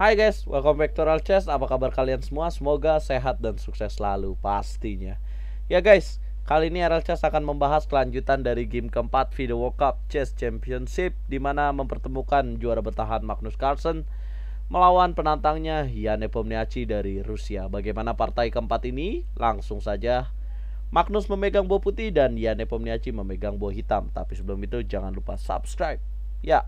Hai guys, welcome back to Real Chess. Apa kabar kalian semua? Semoga sehat dan sukses selalu pastinya. Ya guys, kali ini Real Chess akan membahas kelanjutan dari game keempat Video World Cup Chess Championship di mana mempertemukan juara bertahan Magnus Carlsen melawan penantangnya Yane Nepomniachtchi dari Rusia. Bagaimana partai keempat ini? Langsung saja Magnus memegang bola putih dan Yane Nepomniachtchi memegang bola hitam. Tapi sebelum itu jangan lupa subscribe. Ya,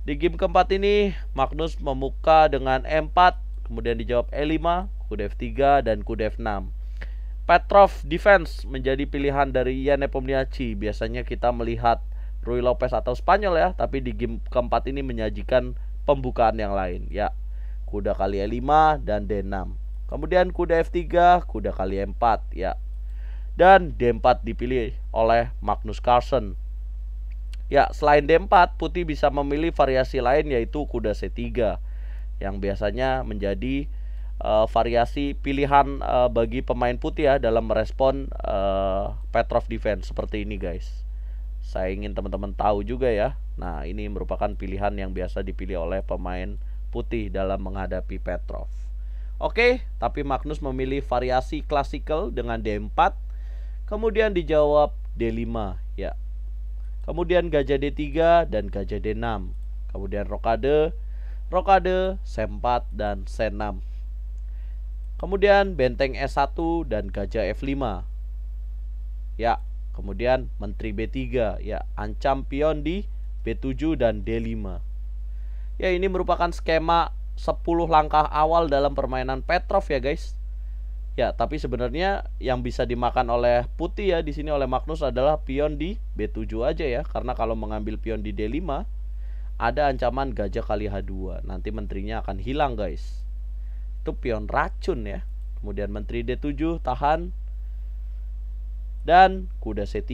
di game keempat ini, Magnus memuka dengan m 4 kemudian dijawab E5, kuda F3, dan kuda F6. Petrov defense menjadi pilihan dari Ian Nepomniachtchi. Biasanya kita melihat Rui Lopez atau Spanyol ya, tapi di game keempat ini menyajikan pembukaan yang lain. Ya, kuda kali E5 dan D6. Kemudian kuda F3, kuda kali E4 ya. Dan D4 dipilih oleh Magnus Carlsen. Ya, selain D4, putih bisa memilih variasi lain yaitu kuda C3 yang biasanya menjadi uh, variasi pilihan uh, bagi pemain putih ya dalam merespon uh, eh, Petrov defense seperti ini guys. Saya ingin teman-teman tahu juga ya. Nah, ini merupakan pilihan yang biasa dipilih oleh pemain putih dalam menghadapi Petrov. Oke, tapi Magnus memilih variasi klasikal dengan D4 kemudian dijawab D5 kemudian gajah D3 dan gajah D6, kemudian rokade, rokade, C4 dan C6. Kemudian benteng S1 dan gajah F5. Ya, kemudian menteri B3 ya, ancam pion di B7 dan D5. Ya, ini merupakan skema 10 langkah awal dalam permainan Petrov ya guys Ya, tapi sebenarnya yang bisa dimakan oleh putih ya di sini oleh Magnus adalah pion di B7 aja ya. Karena kalau mengambil pion di D5 ada ancaman gajah kali H2. Nanti menterinya akan hilang, guys. Itu pion racun ya. Kemudian menteri D7 tahan dan kuda C3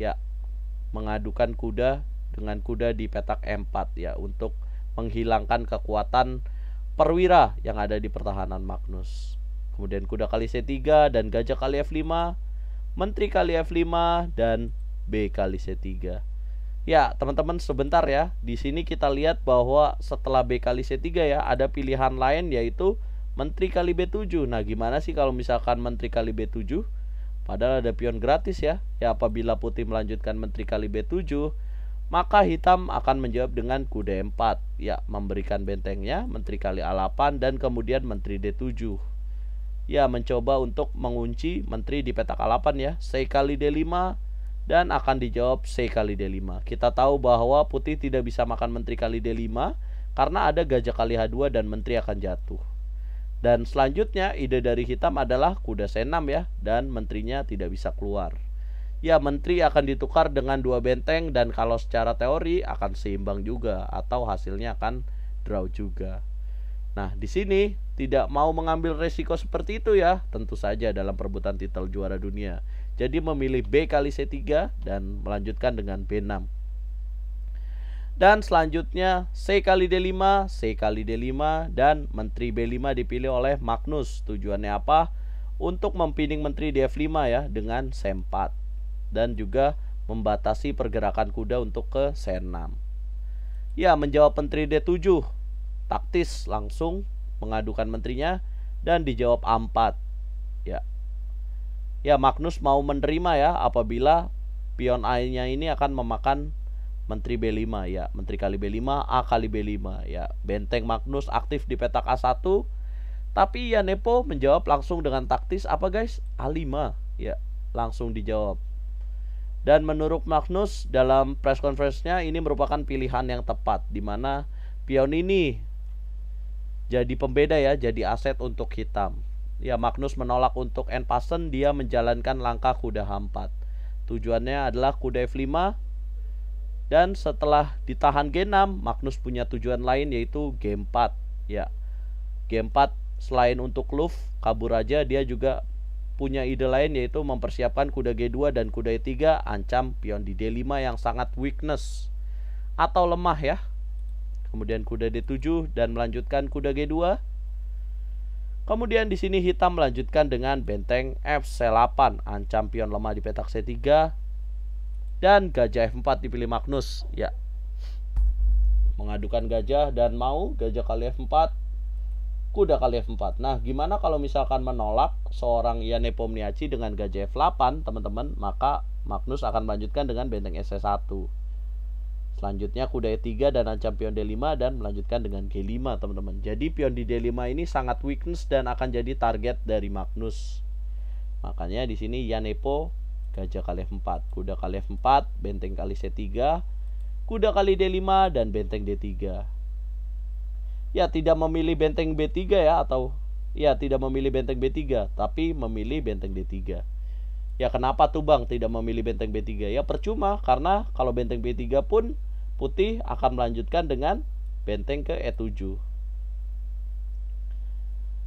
ya. Mengadukan kuda dengan kuda di petak M4 ya untuk menghilangkan kekuatan perwira yang ada di pertahanan Magnus kemudian kuda kali C3 dan gajah kali F5, menteri kali F5 dan B kali C3. Ya, teman-teman sebentar ya. Di sini kita lihat bahwa setelah B kali C3 ya, ada pilihan lain yaitu menteri kali B7. Nah, gimana sih kalau misalkan menteri kali B7? Padahal ada pion gratis ya. Ya, apabila putih melanjutkan menteri kali B7, maka hitam akan menjawab dengan kuda 4 ya memberikan bentengnya menteri kali A8 dan kemudian menteri D7 ya mencoba untuk mengunci menteri di peta kalapan ya C kali D5 dan akan dijawab C kali D5 kita tahu bahwa putih tidak bisa makan menteri kali D5 karena ada gajah kali H2 dan menteri akan jatuh dan selanjutnya ide dari hitam adalah kuda C6 ya dan menterinya tidak bisa keluar ya menteri akan ditukar dengan dua benteng dan kalau secara teori akan seimbang juga atau hasilnya akan draw juga nah di sini tidak mau mengambil resiko seperti itu ya tentu saja dalam perebutan titel juara dunia jadi memilih B kali C3 dan melanjutkan dengan B6 dan selanjutnya C kali D5 C kali D5 dan menteri B5 dipilih oleh Magnus tujuannya apa untuk mempining menteri df 5 ya dengan C4 dan juga membatasi pergerakan kuda untuk ke C6 ya menjawab menteri D7 taktis langsung mengadukan menterinya dan dijawab ampat. Ya. Ya, Magnus mau menerima ya apabila pion A-nya ini akan memakan menteri B5 ya, menteri kali B5, A kali B5 ya. Benteng Magnus aktif di petak A1. Tapi ya Nepo menjawab langsung dengan taktis apa guys? A5 ya, langsung dijawab. Dan menurut Magnus dalam press conference-nya ini merupakan pilihan yang tepat di mana pion ini jadi pembeda ya, jadi aset untuk hitam. Ya Magnus menolak untuk Enpassen, dia menjalankan langkah kuda H4. Tujuannya adalah kuda F5 dan setelah ditahan G6, Magnus punya tujuan lain yaitu G4. Ya. G4 selain untuk Luf kabur aja dia juga punya ide lain yaitu mempersiapkan kuda G2 dan kuda E3 ancam pion di D5 yang sangat weakness atau lemah ya kemudian kuda D7 dan melanjutkan kuda G2. Kemudian di sini hitam melanjutkan dengan benteng F8, ancam pion lemah di petak C3 dan gajah F4 dipilih Magnus. Ya. Mengadukan gajah dan mau gajah kali F4, kuda kali F4. Nah, gimana kalau misalkan menolak seorang Ian Nepomniachtchi dengan gajah F8, teman-teman, maka Magnus akan melanjutkan dengan benteng SC1. Selanjutnya kuda E3 dan ancam pion D5 dan melanjutkan dengan G5 teman-teman. Jadi pion di D5 ini sangat weakness dan akan jadi target dari Magnus. Makanya di sini Yanepo gajah kali F4, kuda kali F4, benteng kali C3, kuda kali D5 dan benteng D3. Ya tidak memilih benteng B3 ya atau ya tidak memilih benteng B3 tapi memilih benteng D3. Ya kenapa tuh Bang tidak memilih benteng B3? Ya percuma karena kalau benteng B3 pun putih akan melanjutkan dengan benteng ke E7.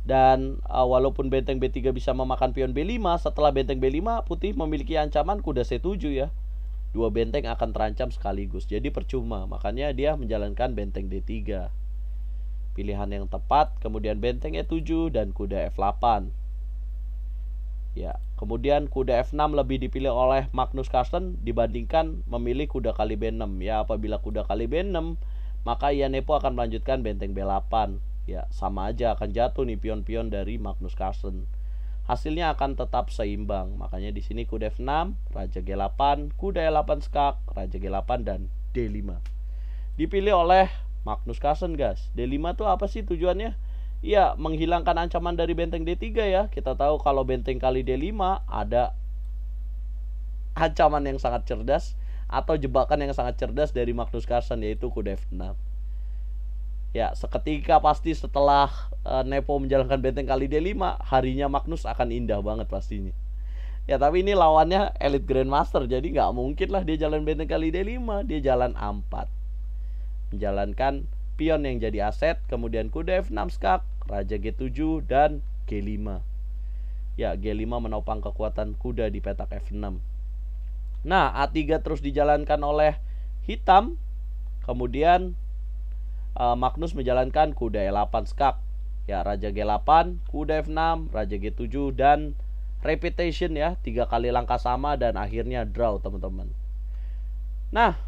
Dan uh, walaupun benteng B3 bisa memakan pion B5, setelah benteng B5 putih memiliki ancaman kuda C7 ya. Dua benteng akan terancam sekaligus. Jadi percuma, makanya dia menjalankan benteng D3. Pilihan yang tepat, kemudian benteng E7 dan kuda F8. Ya, kemudian kuda F6 lebih dipilih oleh Magnus Carlsen dibandingkan memilih kuda kali B6. Ya, apabila kuda kali B6, maka Yanepo akan melanjutkan benteng B8. Ya, sama aja akan jatuh nih pion-pion dari Magnus Carlsen. Hasilnya akan tetap seimbang. Makanya di sini kuda F6, raja G8, kuda E8 skak, raja G8 dan D5. Dipilih oleh Magnus Carlsen, guys. D5 tuh apa sih tujuannya? ya menghilangkan ancaman dari benteng D3 ya. Kita tahu kalau benteng kali D5 ada ancaman yang sangat cerdas atau jebakan yang sangat cerdas dari Magnus Carlsen yaitu kuda F6. Ya, seketika pasti setelah e, Nepo menjalankan benteng kali D5, harinya Magnus akan indah banget pastinya. Ya, tapi ini lawannya Elite Grandmaster, jadi nggak mungkin lah dia jalan benteng kali D5, dia jalan A4. Menjalankan pion yang jadi aset, kemudian kuda F6 skak, Raja G7 dan G5. Ya, G5 menopang kekuatan kuda di petak F6. Nah, A3 terus dijalankan oleh hitam. Kemudian eh, Magnus menjalankan kuda E8 skak. Ya, Raja G8, kuda F6, Raja G7 dan repetition ya, tiga kali langkah sama dan akhirnya draw, teman-teman. Nah,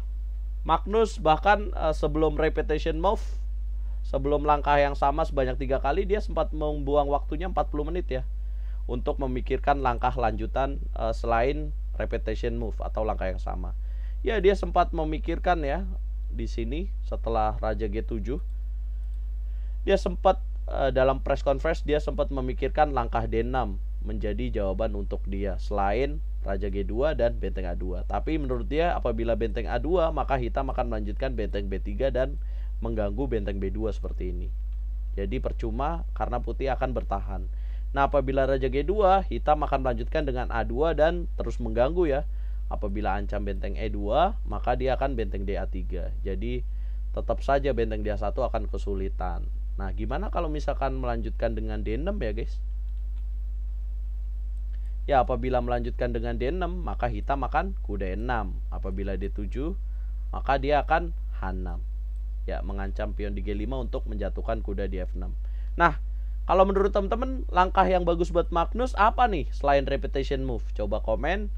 Magnus bahkan eh, sebelum repetition move Sebelum langkah yang sama sebanyak tiga kali, dia sempat membuang waktunya 40 menit ya untuk memikirkan langkah lanjutan uh, selain repetition move atau langkah yang sama. Ya, dia sempat memikirkan ya di sini setelah raja G7. Dia sempat uh, dalam press conference dia sempat memikirkan langkah D6 menjadi jawaban untuk dia selain raja G2 dan benteng A2. Tapi menurut dia apabila benteng A2 maka hitam akan melanjutkan benteng B3 dan mengganggu benteng B2 seperti ini. Jadi percuma karena putih akan bertahan. Nah, apabila raja G2, hitam akan melanjutkan dengan A2 dan terus mengganggu ya. Apabila ancam benteng E2, maka dia akan benteng DA3. Jadi tetap saja benteng DA1 akan kesulitan. Nah, gimana kalau misalkan melanjutkan dengan D6 ya, guys? Ya, apabila melanjutkan dengan D6, maka hitam akan kuda E6. Apabila D7, maka dia akan H6 ya mengancam pion di G5 untuk menjatuhkan kuda di F6. Nah, kalau menurut teman-teman langkah yang bagus buat Magnus apa nih selain repetition move? Coba komen.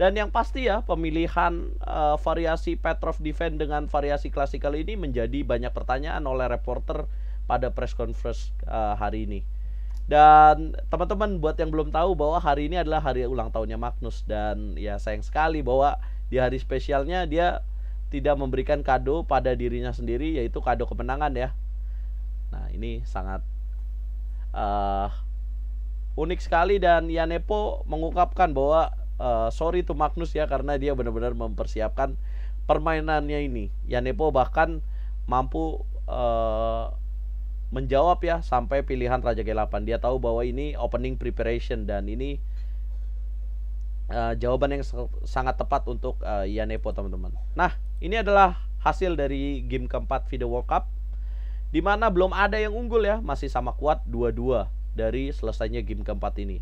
Dan yang pasti ya pemilihan uh, variasi Petrov defense dengan variasi klasikal ini menjadi banyak pertanyaan oleh reporter pada press conference uh, hari ini. Dan teman-teman buat yang belum tahu bahwa hari ini adalah hari ulang tahunnya Magnus dan ya sayang sekali bahwa di hari spesialnya dia tidak memberikan kado pada dirinya sendiri yaitu kado kemenangan ya. Nah, ini sangat uh, unik sekali dan Yanepo mengungkapkan bahwa uh, sorry to Magnus ya karena dia benar-benar mempersiapkan permainannya ini. Yanepo bahkan mampu uh, menjawab ya sampai pilihan Raja G8. Dia tahu bahwa ini opening preparation dan ini Eh, jawaban yang sangat tepat untuk uh, eh, Yanepo teman-teman. Nah, ini adalah hasil dari game keempat video World Cup di mana belum ada yang unggul ya, masih sama kuat dua-dua dari selesainya game keempat ini.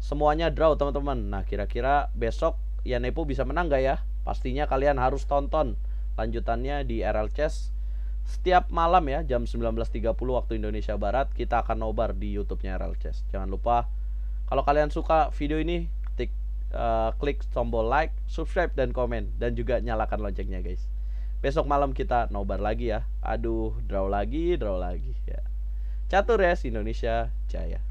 Semuanya draw teman-teman. Nah, kira-kira besok Yanepo bisa menang gak ya? Pastinya kalian harus tonton lanjutannya di RL Chess setiap malam ya jam 19.30 waktu Indonesia Barat kita akan nobar di YouTube-nya RL Chess. Jangan lupa kalau kalian suka video ini uh, klik tombol like, subscribe dan komen dan juga nyalakan loncengnya guys. Besok malam kita nobar lagi ya. Aduh, draw lagi, draw lagi ya. Catur ya Indonesia Jaya.